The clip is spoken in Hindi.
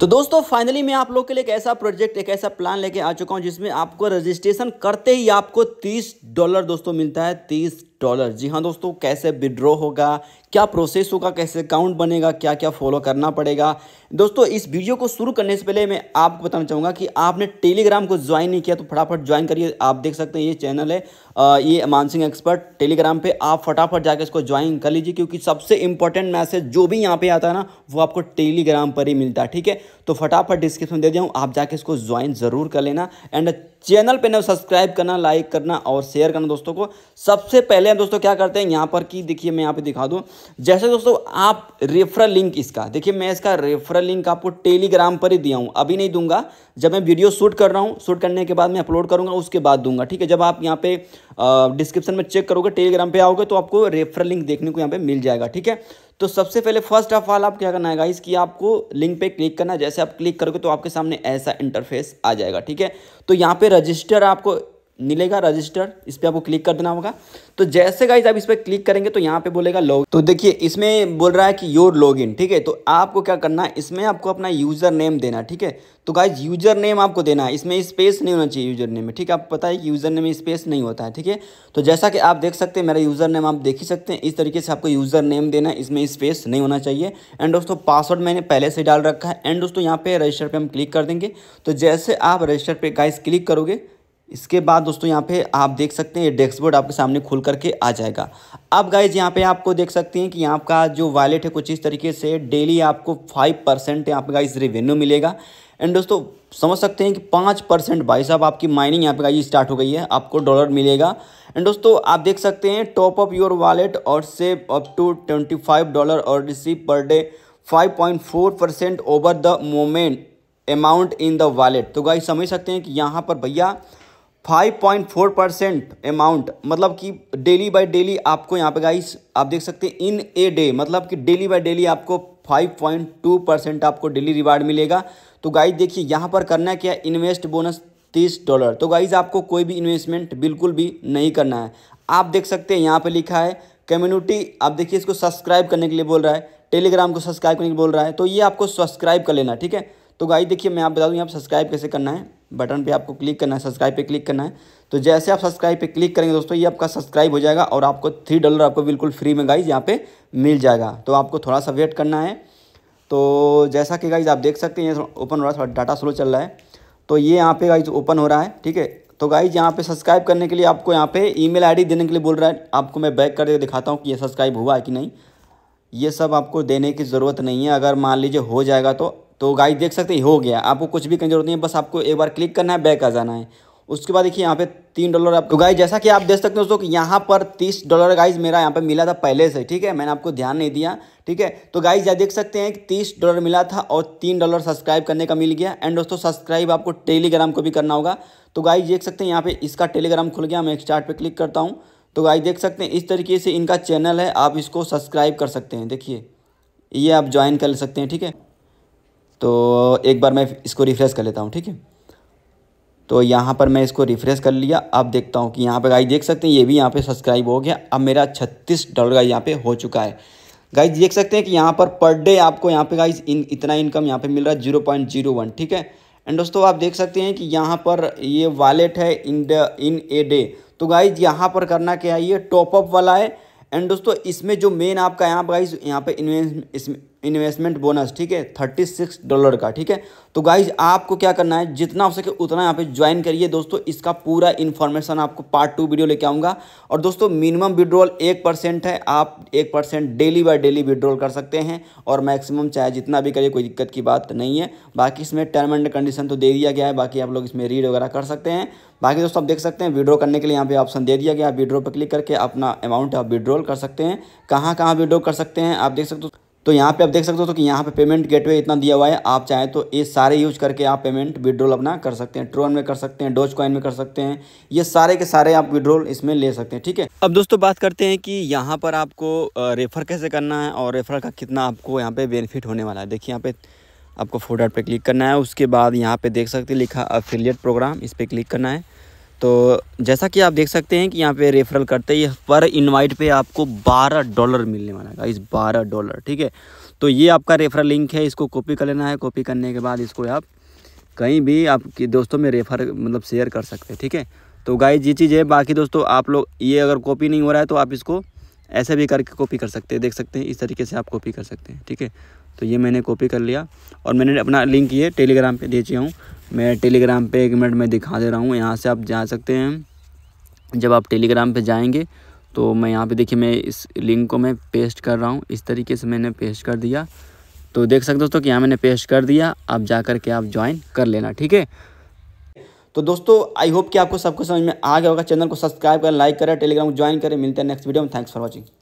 तो दोस्तों फाइनली मैं आप लोग के लिए एक ऐसा प्रोजेक्ट एक ऐसा प्लान लेके आ चुका हूँ जिसमें आपको रजिस्ट्रेशन करते ही आपको 30 डॉलर दोस्तों मिलता है 30 डॉलर जी हाँ दोस्तों कैसे विड्रॉ होगा क्या प्रोसेस होगा कैसे अकाउंट बनेगा क्या क्या फॉलो करना पड़ेगा दोस्तों इस वीडियो को शुरू करने से पहले मैं आपको बताना चाहूँगा कि आपने टेलीग्राम को ज्वाइन नहीं किया तो फटाफट ज्वाइन करिए आप देख सकते हैं ये चैनल है ये मानसिंह एक्सपर्ट टेलीग्राम पर आप फटाफट जाकर इसको ज्वाइन कर लीजिए क्योंकि सबसे इंपॉर्टेंट मैसेज जो भी यहाँ पर आता है ना वो आपको टेलीग्राम पर ही मिलता है ठीक है तो फटाफट डिस्क्रिप्शन दे दिया आप जाके इसको ज्वाइन ज़रूर कर लेना एंड चैनल पे ना सब्सक्राइब करना लाइक करना और शेयर करना दोस्तों को सबसे पहले हम दोस्तों क्या करते हैं यहाँ पर कि देखिए मैं यहाँ पे दिखा दूँ जैसे दोस्तों आप रेफरल लिंक इसका देखिए मैं इसका रेफरल लिंक आपको टेलीग्राम पर ही दिया हूँ अभी नहीं दूंगा जब मैं वीडियो शूट कर रहा हूँ शूट करने के बाद मैं अपलोड करूँगा उसके बाद दूंगा ठीक है जब आप यहाँ पे डिस्क्रिप्शन में चेक करोगे टेलीग्राम पर आओगे तो आपको रेफरल लिंक देखने को यहाँ पर मिल जाएगा ठीक है तो सबसे पहले फर्स्ट ऑफ ऑल आप क्या करना है गाइस कि आपको लिंक पे क्लिक करना जैसे आप क्लिक करोगे तो आपके सामने ऐसा इंटरफेस आ जाएगा ठीक है तो यहाँ पे रजिस्टर आपको मिलेगा रजिस्टर इस पर आपको क्लिक कर देना होगा तो जैसे गाइज आप इस पर क्लिक करेंगे तो यहाँ पे बोलेगा लॉग तो देखिए इसमें बोल रहा है कि योर लॉगिन ठीक है तो आपको क्या करना है इसमें आपको अपना यूज़र नेम देना ठीक है तो गाइज यूज़र नेम आपको देना है इसमें स्पेस नहीं होना चाहिए यूज़र नेम में ठीक है आपको पता है कि यूज़र नेम में स्पेस नहीं होता है ठीक है तो जैसा कि आप देख सकते हैं मेरा यूज़र नेम आप देख ही सकते हैं इस तरीके से आपको यूज़र नेम देना है इसमें स्पेस नहीं होना चाहिए एंड दोस्तों पासवर्ड मैंने पहले से डाल रखा है एंड दोस्तों यहाँ पे रजिस्टर पर हम क्लिक कर देंगे तो जैसे आप रजिस्टर पर गाइज क्लिक करोगे इसके बाद दोस्तों यहाँ पे आप देख सकते हैं ये डैशबोर्ड आपके सामने खुल करके आ जाएगा अब गाइज यहाँ पे आपको देख सकते हैं कि यहाँ का जो वॉलेट है कुछ इस तरीके से डेली आपको फाइव परसेंट यहाँ पे गाइज रेवेन्यू मिलेगा एंड दोस्तों समझ सकते हैं कि पाँच परसेंट भाई साहब आपकी माइनिंग यहाँ पे गाइज स्टार्ट हो गई है आपको डॉलर मिलेगा एंड दोस्तों आप देख सकते हैं टॉप अप योर वॉलेट और save up to twenty five dollar और receive per day five point four percent over the moment amount in the wallet तो गाइज समझ सकते हैं कि यहाँ पर भैया 5.4 परसेंट अमाउंट मतलब कि डेली बाय डेली आपको यहाँ पे गाइस आप देख सकते हैं इन ए डे मतलब कि डेली बाय डेली आपको 5.2 परसेंट आपको डेली रिवार्ड मिलेगा तो गाइस देखिए यहाँ पर करना क्या इन्वेस्ट बोनस तीस डॉलर तो गाइज आपको कोई भी इन्वेस्टमेंट बिल्कुल भी नहीं करना है आप देख सकते हैं यहाँ पर लिखा है कम्युनिटी आप देखिए इसको सब्सक्राइब करने के लिए बोल रहा है टेलीग्राम को सब्सक्राइब करने के लिए बोल रहा है तो ये आपको सब्सक्राइब कर लेना ठीक है तो गाई देखिए मैं आप बता दूँ यहाँ सब्सक्राइब कैसे करना है बटन पे आपको क्लिक करना है सब्सक्राइब पे क्लिक करना है तो जैसे आप सब्सक्राइब पे क्लिक करेंगे दोस्तों ये आपका सब्सक्राइब हो जाएगा और आपको थ्री डॉलर आपको बिल्कुल फ्री में गाइज यहाँ पे मिल जाएगा तो आपको थोड़ा सा वेट करना है तो जैसा कि गाइज आप देख सकते हैं ओपन हो रहा है थोड़ा डाटा स्लो चल रहा है तो ये यहाँ पे गाइज ओपन हो रहा है ठीक है तो गाइज यहाँ पे सब्सक्राइब करने के लिए आपको यहाँ पे ई मेल देने के लिए बोल रहा है आपको मैं बैक करके दिखाता हूँ कि ये सब्सक्राइब हुआ है कि नहीं ये सब आपको देने की ज़रूरत नहीं है अगर मान लीजिए हो जाएगा तो तो गाइस देख सकते हैं हो गया आपको कुछ भी करने जरूरत नहीं है बस आपको एक बार क्लिक करना है बैक आ जाना है उसके बाद देखिए यहाँ पे तीन डॉलर आप तो गाइस जैसा कि आप देख सकते हो दोस्तों कि यहाँ पर तीस डॉलर गाइज मेरा यहाँ पे मिला था पहले से ठीक है मैंने आपको ध्यान नहीं दिया ठीक है तो गाइस यहाँ देख सकते हैं कि तीस डॉलर मिला था और तीन डॉलर सब्सक्राइब करने का मिल गया एंड दोस्तों सब्सक्राइब आपको टेलीग्राम को भी करना होगा तो गाइज देख सकते हैं यहाँ पर इसका टेलीग्राम खुल गया मैं स्टार्ट पर क्लिक करता हूँ तो गाइज देख सकते हैं इस तरीके से इनका चैनल है आप इसको सब्सक्राइब कर सकते हैं देखिए ये आप ज्वाइन कर सकते हैं ठीक है तो एक बार मैं इसको रिफ़्रेश कर लेता हूँ ठीक है तो यहाँ पर मैं इसको रिफ़्रेश कर लिया अब देखता हूँ कि यहाँ पर गाइस देख सकते हैं ये भी यहाँ पे सब्सक्राइब हो गया अब मेरा छत्तीस डॉलर का यहाँ पे हो चुका है गाइस देख सकते हैं कि यहाँ पर पर डे आपको यहाँ पे गाइस इन इतना इनकम यहाँ पे मिल रहा है जीरो पॉइंट जीरो वन ठीक है एंड दोस्तों आप देख सकते हैं कि यहाँ पर ये वॉलेट है in the in a day तो गाइज यहाँ पर करना क्या है ये टॉपअप वाला है एंड दोस्तों इसमें जो मेन आपका यहाँ पर गाइज यहाँ पर इन्वेस्ट इन्वेस्टमेंट बोनस ठीक है थर्टी सिक्स डॉलर का ठीक है तो गाइज आपको क्या करना है जितना हो सके उतना यहाँ पे ज्वाइन करिए दोस्तों इसका पूरा इन्फॉर्मेशन आपको पार्ट टू वीडियो लेके आऊँगा और दोस्तों मिनिमम विड्रॉल एक परसेंट है आप एक percent daily by daily withdrawal कर सकते हैं और मैक्सिमम चाहे जितना भी करिए कोई दिक्कत की बात नहीं है बाकी इसमें टर्म एंड कंडीशन तो दे दिया गया है बाकी आप लोग इसमें रीड वगैरह कर सकते हैं बाकी दोस्तों आप देख सकते हैं विड्रॉ करने के लिए यहाँ पे ऑप्शन दे दिया गया है विड्रॉ पर क्लिक करके अपना अमाउंट आप विड्रॉल कर सकते हैं कहाँ कहाँ विड्रॉ कर सकते हैं आप देख सकते हो तो यहाँ पे आप देख सकते हो तो कि यहाँ पे पेमेंट गेटवे इतना दिया हुआ है आप चाहें तो ये सारे यूज करके आप पेमेंट विड्रॉल अपना कर सकते हैं ट्रोन में कर सकते हैं डोज कॉइन में कर सकते हैं ये सारे के सारे आप विड्रॉल इसमें ले सकते हैं ठीक है अब दोस्तों बात करते हैं कि यहाँ पर आपको रेफर कैसे करना है और रेफर का कितना आपको यहाँ पे बेनिफिट होने वाला है देखिए यहाँ पे आपको फोटो पे क्लिक करना है उसके बाद यहाँ पे देख सकते लिखा अफिलियट प्रोग्राम इस पर क्लिक करना है तो जैसा कि आप देख सकते हैं कि यहाँ पे रेफरल करते ही पर इनवाइट पे आपको 12 डॉलर मिलने वाला है इस 12 डॉलर ठीक है तो ये आपका रेफरल लिंक है इसको कॉपी कर लेना है कॉपी करने के बाद इसको आप कहीं भी आपके दोस्तों में रेफर मतलब शेयर कर सकते हैं ठीक है तो गाइज ये चीज़ है बाकी दोस्तों आप लोग ये अगर कॉपी नहीं हो रहा है तो आप इसको ऐसे भी करके कॉपी कर सकते हैं देख सकते हैं इस तरीके से आप कॉपी कर सकते हैं ठीक है तो ये मैंने कॉपी कर लिया और मैंने अपना लिंक ये टेलीग्राम पे दे हूँ मैं टेलीग्राम पे एक मिनट में दिखा दे रहा हूँ यहाँ से आप जा सकते हैं जब आप टेलीग्राम पे जाएंगे तो मैं यहाँ पे देखिए मैं इस लिंक को मैं पेस्ट कर रहा हूँ इस तरीके से मैंने पेस्ट कर दिया तो देख सकते दोस्तों कि यहाँ मैंने पेस्ट कर दिया आप जा कर के आप ज्वाइन कर लेना ठीक है तो दोस्तों आई होप कि आपको सब कुछ समझ में आ गया होगा चैनल को सब्सक्राइब करें लाइक करें टेलीग्राम ज्वाइन करें मिलते हैं नेक्स्ट वीडियो में थैंक्स फॉर वॉचिंग